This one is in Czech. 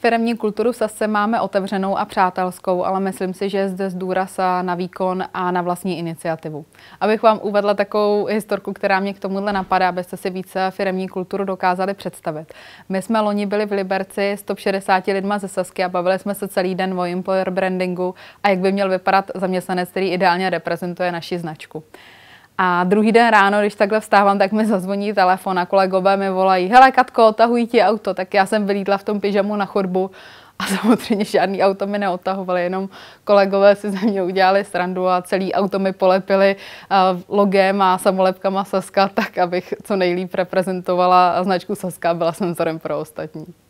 Firemní kulturu zase Sase máme otevřenou a přátelskou, ale myslím si, že je zde zdůraz na výkon a na vlastní iniciativu. Abych vám uvedla takovou historku, která mě k tomuhle napadá, abyste si více firemní kulturu dokázali představit. My jsme loni byli v Liberci 160 lidma ze Sasky a bavili jsme se celý den o employer brandingu a jak by měl vypadat zaměstnanec, který ideálně reprezentuje naši značku. A druhý den ráno, když takhle vstávám, tak mi zazvoní telefon a kolegové mi volají, hele Katko, tahují ti auto, tak já jsem vylídla v tom pyžamu na chodbu a samozřejmě žádný auto mi neotahovali, jenom kolegové si ze mě udělali srandu a celý auto mi polepili eh, logem a samolepkama Saska, tak abych co nejlíp reprezentovala značku Saska a byla senzorem pro ostatní.